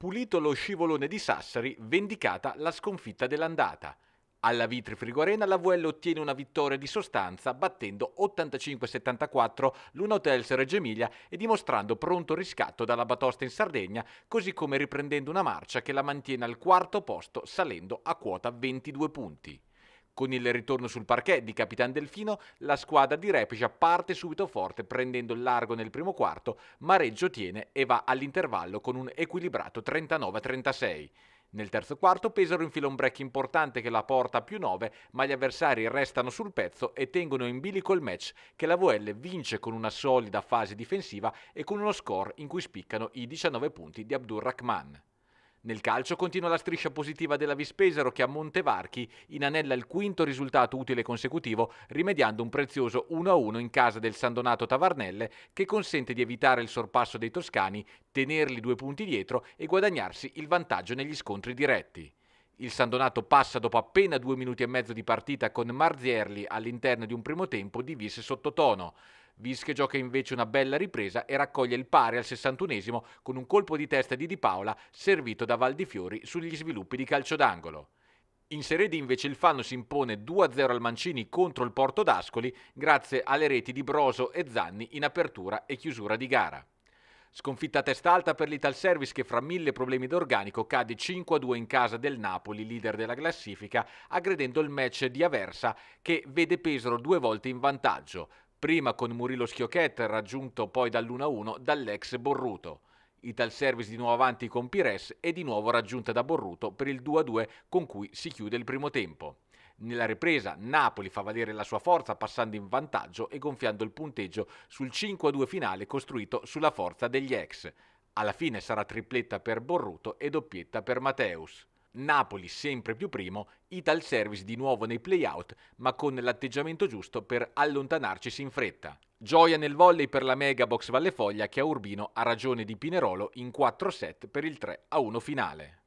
Pulito lo scivolone di Sassari, vendicata la sconfitta dell'andata. Alla Vitri Frigorena la VL ottiene una vittoria di sostanza battendo 85-74 l'Unotels Reggio Emilia e dimostrando pronto riscatto dalla Batosta in Sardegna, così come riprendendo una marcia che la mantiene al quarto posto salendo a quota 22 punti. Con il ritorno sul parquet di Capitan Delfino, la squadra di Repecia parte subito forte prendendo il largo nel primo quarto, ma Reggio tiene e va all'intervallo con un equilibrato 39-36. Nel terzo quarto Pesaro infila un break importante che la porta a più 9, ma gli avversari restano sul pezzo e tengono in bilico il match che la VL vince con una solida fase difensiva e con uno score in cui spiccano i 19 punti di Abdurrahman. Nel calcio continua la striscia positiva della Vispesaro che a Montevarchi inanella il quinto risultato utile consecutivo rimediando un prezioso 1-1 in casa del San Donato Tavarnelle che consente di evitare il sorpasso dei toscani, tenerli due punti dietro e guadagnarsi il vantaggio negli scontri diretti. Il San Donato passa dopo appena due minuti e mezzo di partita con Marzierli all'interno di un primo tempo di vis sottotono. Vis che gioca invece una bella ripresa e raccoglie il pari al 61 con un colpo di testa di Di Paola servito da Valdifiori sugli sviluppi di calcio d'angolo. In Serie D invece il Fanno si impone 2-0 al Mancini contro il Porto d'Ascoli grazie alle reti di Broso e Zanni in apertura e chiusura di gara. Sconfitta a testa alta per l'Ital Service che fra mille problemi d'organico cade 5-2 in casa del Napoli, leader della classifica, aggredendo il match di Aversa che vede Pesaro due volte in vantaggio prima con Murillo Schiocchetta raggiunto poi dall'1-1 dall'ex Borruto. Ital Service di nuovo avanti con Pires e di nuovo raggiunta da Borruto per il 2-2 con cui si chiude il primo tempo. Nella ripresa Napoli fa valere la sua forza passando in vantaggio e gonfiando il punteggio sul 5-2 finale costruito sulla forza degli ex. Alla fine sarà tripletta per Borruto e doppietta per Mateus. Napoli sempre più primo, Ital Service di nuovo nei playout, ma con l'atteggiamento giusto per allontanarci in fretta. Gioia nel volley per la Mega Box Vallefoglia che a Urbino ha ragione di Pinerolo in 4 set per il 3 a 1 finale.